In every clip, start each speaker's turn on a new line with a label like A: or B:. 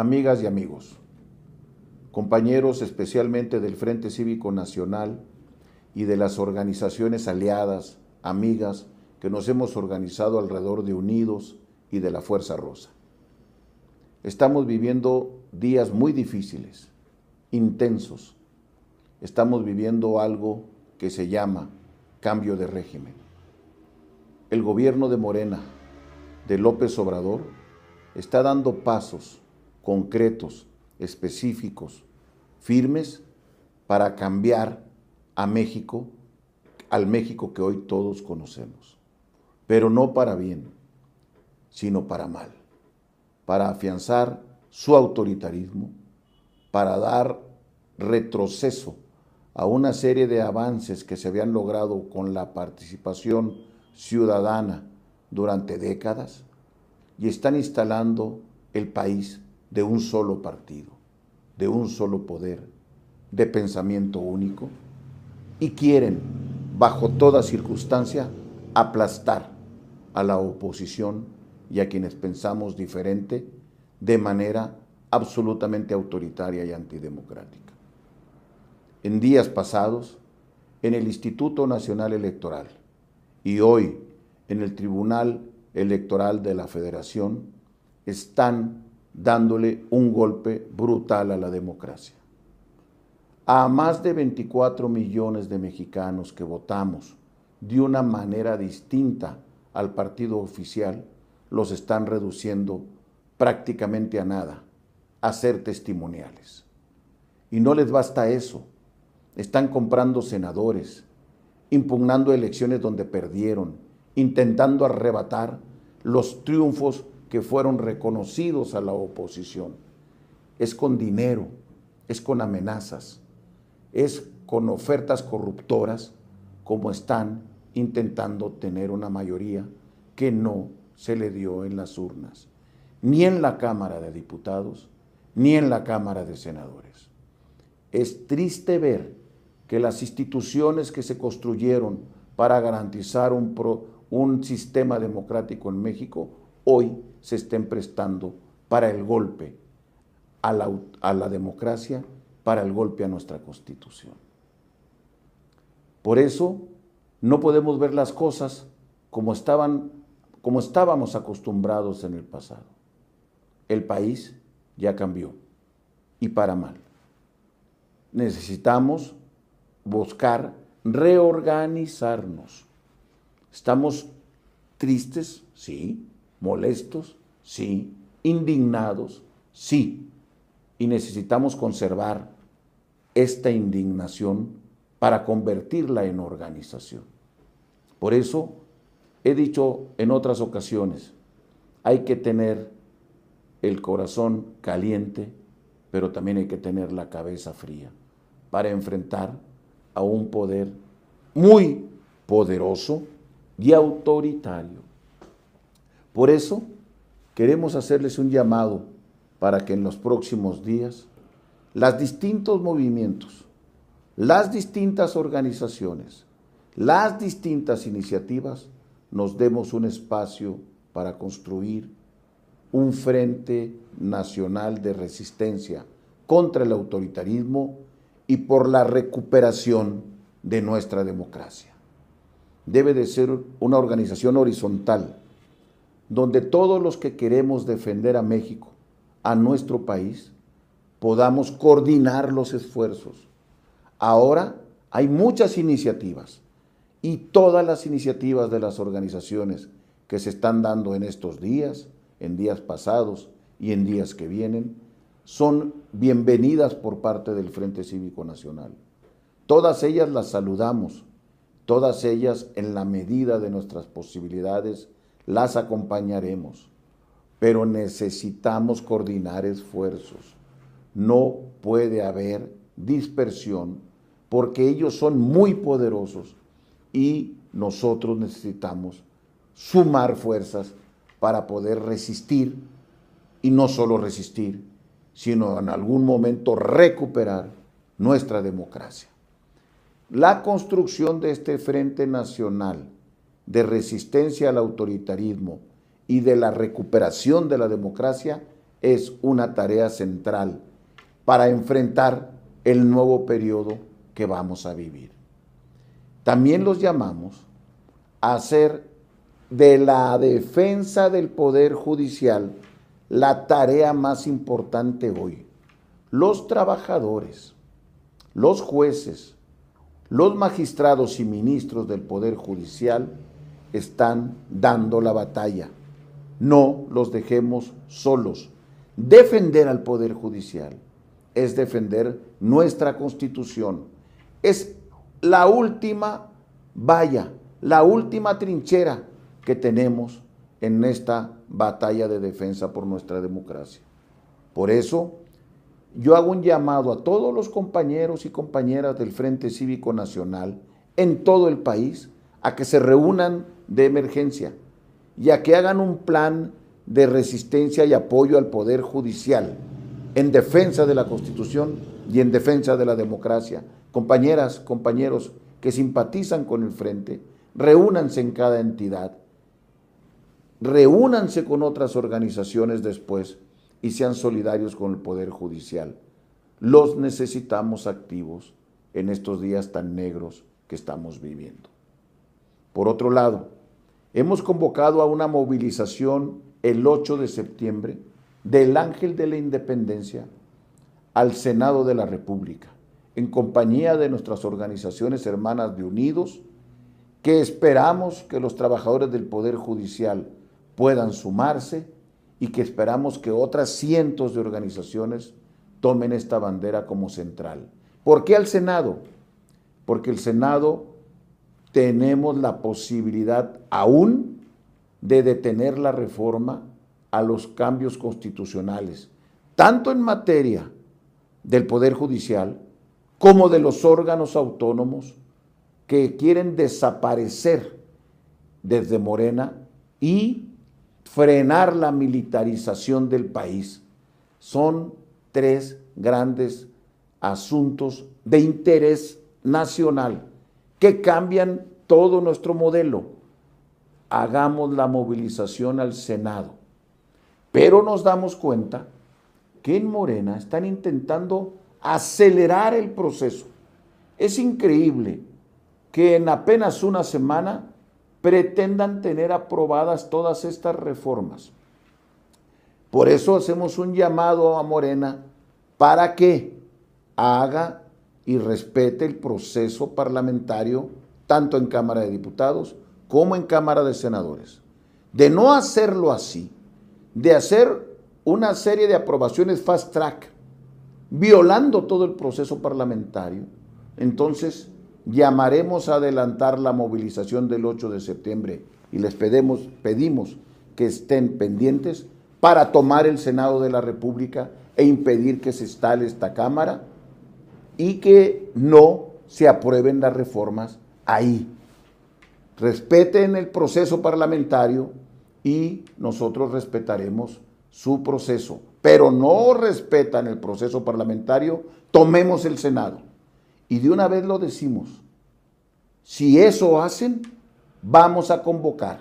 A: Amigas y amigos, compañeros especialmente del Frente Cívico Nacional y de las organizaciones aliadas, amigas, que nos hemos organizado alrededor de Unidos y de la Fuerza Rosa. Estamos viviendo días muy difíciles, intensos. Estamos viviendo algo que se llama cambio de régimen. El gobierno de Morena, de López Obrador, está dando pasos concretos, específicos, firmes para cambiar a México, al México que hoy todos conocemos. Pero no para bien, sino para mal. Para afianzar su autoritarismo, para dar retroceso a una serie de avances que se habían logrado con la participación ciudadana durante décadas y están instalando el país de un solo partido, de un solo poder, de pensamiento único, y quieren, bajo toda circunstancia, aplastar a la oposición y a quienes pensamos diferente de manera absolutamente autoritaria y antidemocrática. En días pasados, en el Instituto Nacional Electoral y hoy en el Tribunal Electoral de la Federación, están dándole un golpe brutal a la democracia. A más de 24 millones de mexicanos que votamos de una manera distinta al partido oficial, los están reduciendo prácticamente a nada, a ser testimoniales. Y no les basta eso. Están comprando senadores, impugnando elecciones donde perdieron, intentando arrebatar los triunfos que fueron reconocidos a la oposición. Es con dinero, es con amenazas, es con ofertas corruptoras como están intentando tener una mayoría que no se le dio en las urnas, ni en la Cámara de Diputados, ni en la Cámara de Senadores. Es triste ver que las instituciones que se construyeron para garantizar un, un sistema democrático en México hoy se estén prestando para el golpe a la, democracia, para el golpe a nuestra constitución. Por eso no podemos ver las cosas como, estaban, como estábamos acostumbrados en el pasado. El país ya cambió y para mal. Necesitamos buscar reorganizarnos. Estamos tristes, sí, Molestos, sí. Indignados, sí. Y necesitamos conservar esta indignación para convertirla en organización. Por eso he dicho en otras ocasiones, hay que tener el corazón caliente, pero también hay que tener la cabeza fría para enfrentar a un poder muy poderoso y autoritario por eso queremos hacerles un llamado para que en los próximos días los distintos movimientos, las distintas organizaciones, las distintas iniciativas nos demos un espacio para construir un frente nacional de resistencia contra el autoritarismo y por la recuperación de nuestra democracia. Debe de ser una organización horizontal donde todos los que queremos defender a México, a nuestro país, podamos coordinar los esfuerzos. Ahora hay muchas iniciativas y todas las iniciativas de las organizaciones que se están dando en estos días, en días pasados y en días que vienen, son bienvenidas por parte del Frente Cívico Nacional. Todas ellas las saludamos, todas ellas en la medida de nuestras posibilidades las acompañaremos, pero necesitamos coordinar esfuerzos. No puede haber dispersión porque ellos son muy poderosos y nosotros necesitamos sumar fuerzas para poder resistir y no solo resistir, sino en algún momento recuperar nuestra democracia. La construcción de este Frente Nacional de resistencia al autoritarismo y de la recuperación de la democracia es una tarea central para enfrentar el nuevo periodo que vamos a vivir. También los llamamos a hacer de la defensa del Poder Judicial la tarea más importante hoy. Los trabajadores, los jueces, los magistrados y ministros del Poder Judicial están dando la batalla. No los dejemos solos. Defender al Poder Judicial es defender nuestra Constitución. Es la última valla, la última trinchera que tenemos en esta batalla de defensa por nuestra democracia. Por eso, yo hago un llamado a todos los compañeros y compañeras del Frente Cívico Nacional en todo el país a que se reúnan de emergencia ya que hagan un plan de resistencia y apoyo al Poder Judicial en defensa de la Constitución y en defensa de la democracia. Compañeras, compañeros que simpatizan con el Frente, reúnanse en cada entidad, reúnanse con otras organizaciones después y sean solidarios con el Poder Judicial. Los necesitamos activos en estos días tan negros que estamos viviendo. Por otro lado, Hemos convocado a una movilización el 8 de septiembre del Ángel de la Independencia al Senado de la República, en compañía de nuestras organizaciones hermanas de Unidos, que esperamos que los trabajadores del Poder Judicial puedan sumarse y que esperamos que otras cientos de organizaciones tomen esta bandera como central. ¿Por qué al Senado? Porque el Senado tenemos la posibilidad aún de detener la reforma a los cambios constitucionales, tanto en materia del Poder Judicial como de los órganos autónomos que quieren desaparecer desde Morena y frenar la militarización del país. Son tres grandes asuntos de interés nacional que cambian todo nuestro modelo. Hagamos la movilización al Senado. Pero nos damos cuenta que en Morena están intentando acelerar el proceso. Es increíble que en apenas una semana pretendan tener aprobadas todas estas reformas. Por eso hacemos un llamado a Morena para que haga y respete el proceso parlamentario tanto en Cámara de Diputados como en Cámara de Senadores. De no hacerlo así, de hacer una serie de aprobaciones fast track, violando todo el proceso parlamentario, entonces llamaremos a adelantar la movilización del 8 de septiembre y les pedimos, pedimos que estén pendientes para tomar el Senado de la República e impedir que se instale esta Cámara y que no se aprueben las reformas ahí. Respeten el proceso parlamentario y nosotros respetaremos su proceso. Pero no respetan el proceso parlamentario, tomemos el Senado. Y de una vez lo decimos, si eso hacen, vamos a convocar.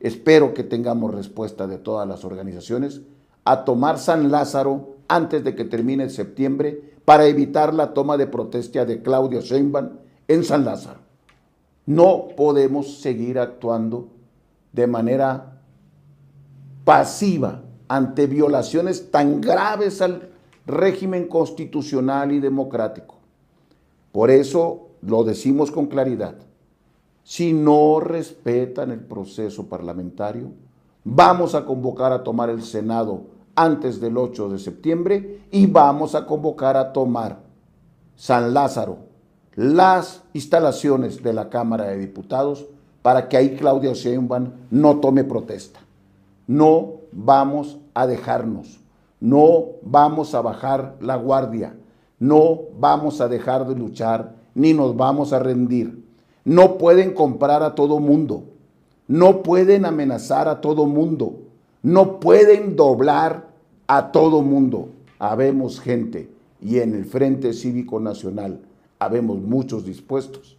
A: Espero que tengamos respuesta de todas las organizaciones a tomar San Lázaro antes de que termine septiembre para evitar la toma de protesta de Claudio Sheinbaum en San Lázaro. No podemos seguir actuando de manera pasiva ante violaciones tan graves al régimen constitucional y democrático. Por eso lo decimos con claridad. Si no respetan el proceso parlamentario, vamos a convocar a tomar el Senado antes del 8 de septiembre y vamos a convocar a tomar San Lázaro, las instalaciones de la Cámara de Diputados para que ahí Claudia Sheinbaum no tome protesta. No vamos a dejarnos, no vamos a bajar la guardia, no vamos a dejar de luchar ni nos vamos a rendir. No pueden comprar a todo mundo, no pueden amenazar a todo mundo no pueden doblar a todo mundo. Habemos gente y en el Frente Cívico Nacional habemos muchos dispuestos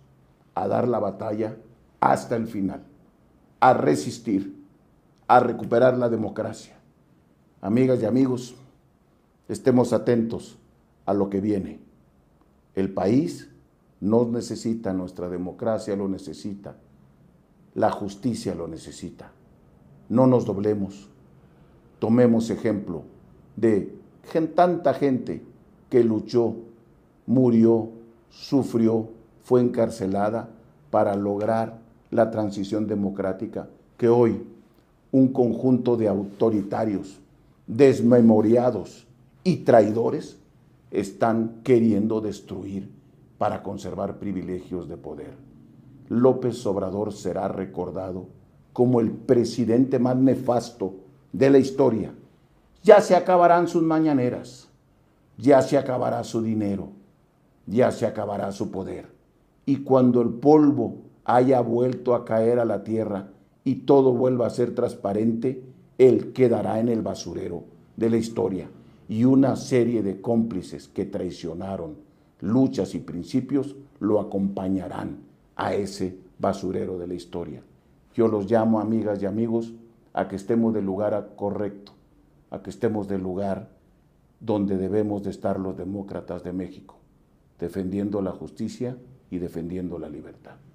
A: a dar la batalla hasta el final, a resistir, a recuperar la democracia. Amigas y amigos, estemos atentos a lo que viene. El país nos necesita, nuestra democracia lo necesita, la justicia lo necesita. No nos doblemos. Tomemos ejemplo de tanta gente que luchó, murió, sufrió, fue encarcelada para lograr la transición democrática que hoy un conjunto de autoritarios, desmemoriados y traidores están queriendo destruir para conservar privilegios de poder. López Obrador será recordado como el presidente más nefasto de la historia. Ya se acabarán sus mañaneras, ya se acabará su dinero, ya se acabará su poder. Y cuando el polvo haya vuelto a caer a la tierra y todo vuelva a ser transparente, él quedará en el basurero de la historia y una serie de cómplices que traicionaron luchas y principios lo acompañarán a ese basurero de la historia. Yo los llamo, amigas y amigos, a que estemos del lugar correcto, a que estemos del lugar donde debemos de estar los demócratas de México, defendiendo la justicia y defendiendo la libertad.